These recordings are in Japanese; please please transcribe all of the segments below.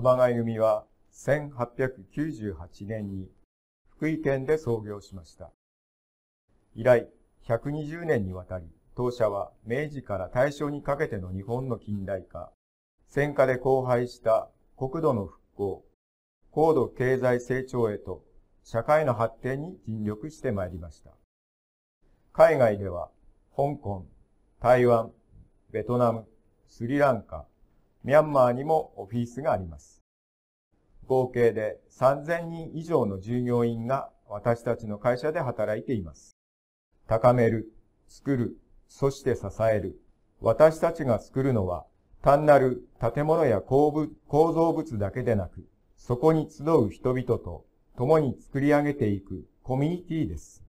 熊谷組は1898年に福井県で創業しました。以来、120年にわたり、当社は明治から大正にかけての日本の近代化、戦火で荒廃した国土の復興、高度経済成長へと社会の発展に尽力してまいりました。海外では、香港、台湾、ベトナム、スリランカ、ミャンマーにもオフィスがあります。合計で3000人以上の従業員が私たちの会社で働いています。高める、作る、そして支える。私たちが作るのは単なる建物や構造物だけでなく、そこに集う人々と共に作り上げていくコミュニティです。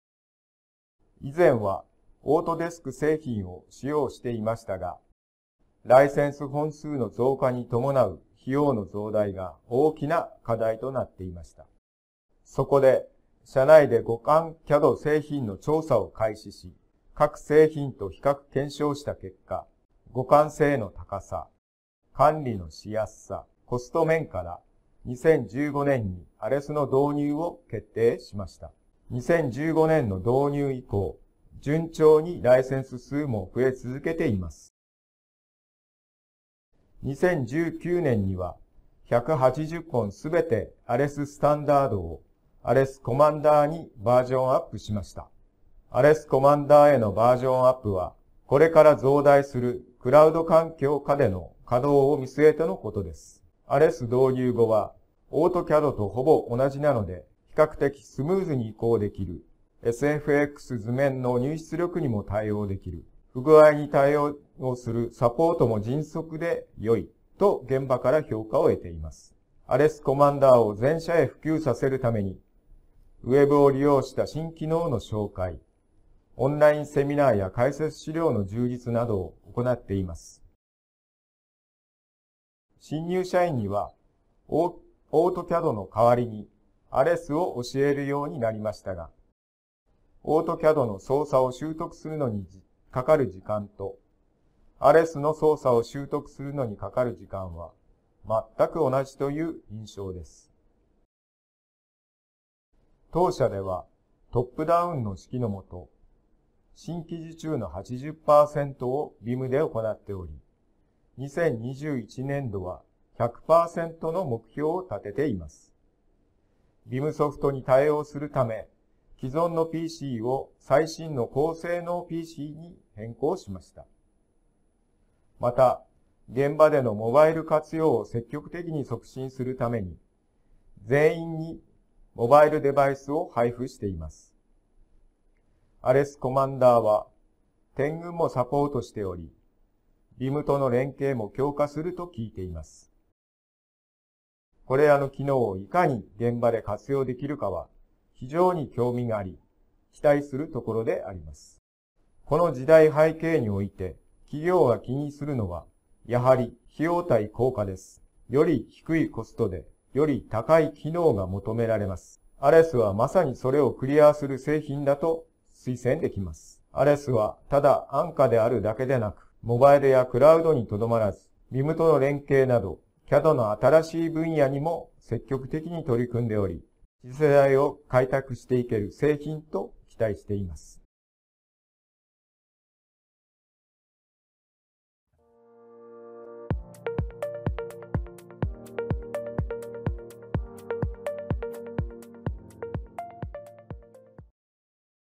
以前はオートデスク製品を使用していましたが、ライセンス本数の増加に伴う費用の増大が大きな課題となっていました。そこで、社内で互換 CAD 製品の調査を開始し、各製品と比較検証した結果、互換性の高さ、管理のしやすさ、コスト面から2015年にアレスの導入を決定しました。2015年の導入以降、順調にライセンス数も増え続けています。2019年には180本すべてアレススタンダードをアレスコマンダーにバージョンアップしました。アレスコマンダーへのバージョンアップは、これから増大するクラウド環境下での稼働を見据えてのことです。アレス導入後は、オートキャドとほぼ同じなので、比較的スムーズに移行できる、SFX 図面の入出力にも対応できる、不具合に対応をするサポートも迅速で良いと現場から評価を得ています。アレスコマンダーを全社へ普及させるために、ウェブを利用した新機能の紹介、オンラインセミナーや解説資料の充実などを行っています。新入社員には、オートキャドの代わりに、アレスを教えるようになりましたが、オートキャドの操作を習得するのにかかる時間と、アレスの操作を習得するのにかかる時間は全く同じという印象です。当社ではトップダウンの式のもと、新規受注の80%をビムで行っており、2021年度は100%の目標を立てています。ビムソフトに対応するため、既存の PC を最新の高性能 PC に変更しました。また、現場でのモバイル活用を積極的に促進するために、全員にモバイルデバイスを配布しています。アレスコマンダーは、天群もサポートしており、リムとの連携も強化すると聞いています。これらの機能をいかに現場で活用できるかは、非常に興味があり、期待するところであります。この時代背景において、企業が気にするのは、やはり費用対効果です。より低いコストで、より高い機能が求められます。アレスはまさにそれをクリアする製品だと推薦できます。アレスはただ安価であるだけでなく、モバイルやクラウドにとどまらず、リムとの連携など、CAD の新しい分野にも積極的に取り組んでおり、次世代を開拓していける製品と期待しています。